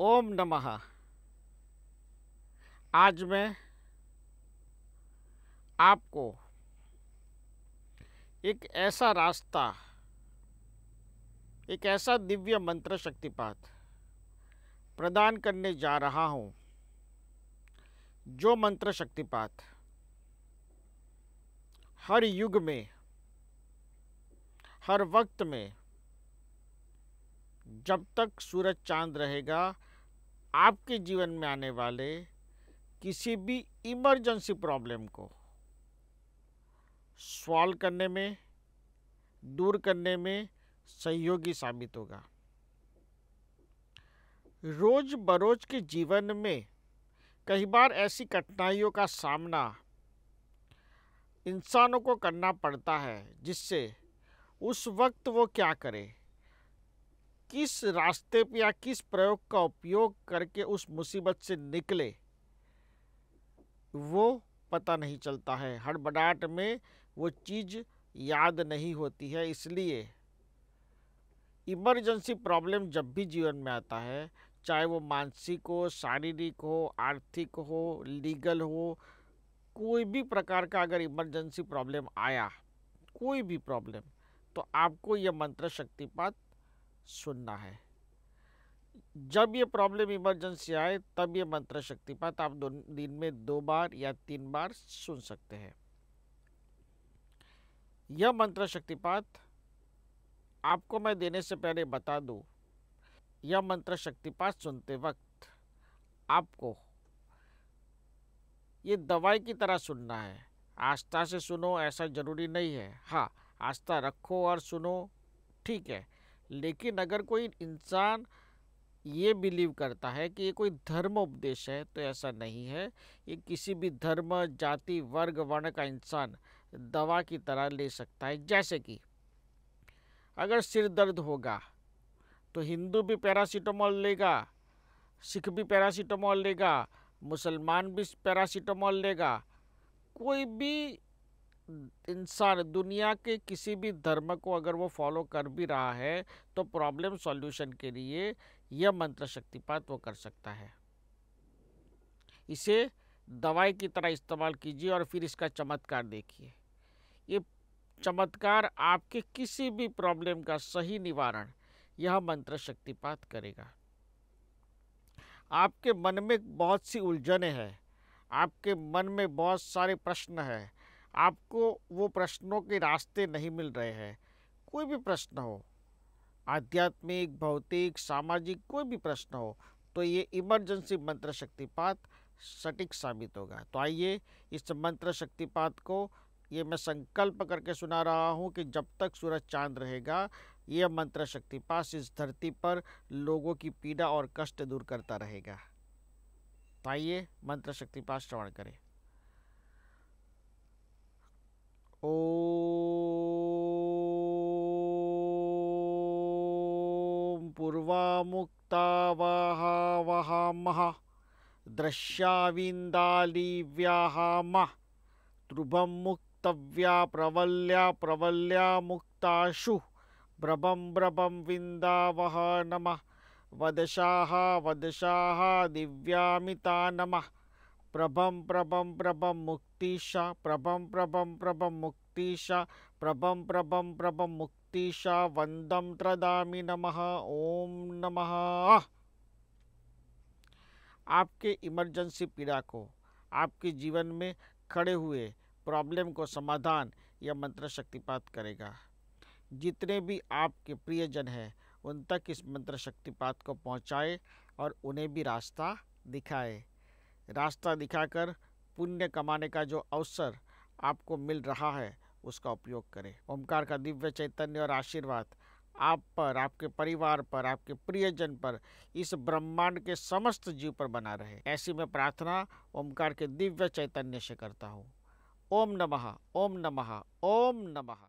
ओम नमः आज मैं आपको एक ऐसा रास्ता एक ऐसा दिव्य मंत्र शक्तिपात प्रदान करने जा रहा हूँ जो मंत्र शक्तिपात हर युग में हर वक्त में जब तक सूरज चांद रहेगा आपके जीवन में आने वाले किसी भी इमरजेंसी प्रॉब्लम को सॉल्व करने में दूर करने में सहयोगी साबित होगा रोज बरोज के जीवन में कई बार ऐसी कठिनाइयों का सामना इंसानों को करना पड़ता है जिससे उस वक्त वो क्या करे किस रास्ते पे या किस प्रयोग का उपयोग करके उस मुसीबत से निकले वो पता नहीं चलता है हड़बड़ाहट में वो चीज़ याद नहीं होती है इसलिए इमरजेंसी प्रॉब्लम जब भी जीवन में आता है चाहे वो मानसिक हो शारीरिक हो आर्थिक हो लीगल हो कोई भी प्रकार का अगर इमरजेंसी प्रॉब्लम आया कोई भी प्रॉब्लम तो आपको यह मंत्र शक्तिपात सुनना है जब ये प्रॉब्लम इमरजेंसी आए तब ये मंत्र शक्तिपात आप दो दिन में दो बार या तीन बार सुन सकते हैं यह मंत्र शक्तिपात आपको मैं देने से पहले बता दूं यह मंत्र शक्तिपात सुनते वक्त आपको ये दवाई की तरह सुनना है आस्था से सुनो ऐसा ज़रूरी नहीं है हाँ आस्था रखो और सुनो ठीक है लेकिन अगर कोई इंसान ये बिलीव करता है कि ये कोई धर्म उपदेश है तो ऐसा नहीं है ये किसी भी धर्म जाति वर्ग वर्ण का इंसान दवा की तरह ले सकता है जैसे कि अगर सिर दर्द होगा तो हिंदू भी पैरासीटामोल लेगा सिख भी पैरासीटामोल लेगा मुसलमान भी पैरासीटामोल लेगा कोई भी इंसान दुनिया के किसी भी धर्म को अगर वो फॉलो कर भी रहा है तो प्रॉब्लम सॉल्यूशन के लिए यह मंत्र शक्तिपात वो कर सकता है इसे दवाई की तरह इस्तेमाल कीजिए और फिर इसका चमत्कार देखिए ये चमत्कार आपके किसी भी प्रॉब्लम का सही निवारण यह मंत्र शक्तिपात करेगा आपके मन में बहुत सी उलझने हैं आपके मन में बहुत सारे प्रश्न हैं आपको वो प्रश्नों के रास्ते नहीं मिल रहे हैं कोई भी प्रश्न हो आध्यात्मिक भौतिक सामाजिक कोई भी प्रश्न हो तो ये इमरजेंसी मंत्र शक्तिपात सटीक साबित होगा तो आइए इस मंत्र शक्तिपात को ये मैं संकल्प करके सुना रहा हूँ कि जब तक सूरज चांद रहेगा यह मंत्र शक्तिपात इस धरती पर लोगों की पीड़ा और कष्ट दूर करता रहेगा तो आइए मंत्र शक्तिपात श्रवण करें पूर्वा मुक्ता वहा वहावहामः द्रश्याविन्दालीव्याहामः त्रुभं मुक्तव्या प्रवल्या प्रवल्या मुक्ताशु ब्रभम ब्रभम विन्दावः नम वदशा वदशा दिव्यामिता नमः प्रभम प्रभम प्रभम मुक्तिशा प्रभम प्रभम प्रभम मुक्तिशा प्रभम प्रभम प्रभम मुक्तिशा वंदम त्रदामी नमः ओम नमः आपके इमरजेंसी पीड़ा को आपके जीवन में खड़े हुए प्रॉब्लम को समाधान यह मंत्र शक्तिपात करेगा जितने भी आपके प्रियजन हैं उन तक इस मंत्र शक्तिपात को पहुंचाए और उन्हें भी रास्ता दिखाए रास्ता दिखाकर पुण्य कमाने का जो अवसर आपको मिल रहा है उसका उपयोग करें ओमकार का दिव्य चैतन्य और आशीर्वाद आप पर आपके परिवार पर आपके प्रियजन पर इस ब्रह्मांड के समस्त जीव पर बना रहे ऐसी मैं प्रार्थना ओमकार के दिव्य चैतन्य से करता हूँ ओम नमः ओम नमः ओम नमः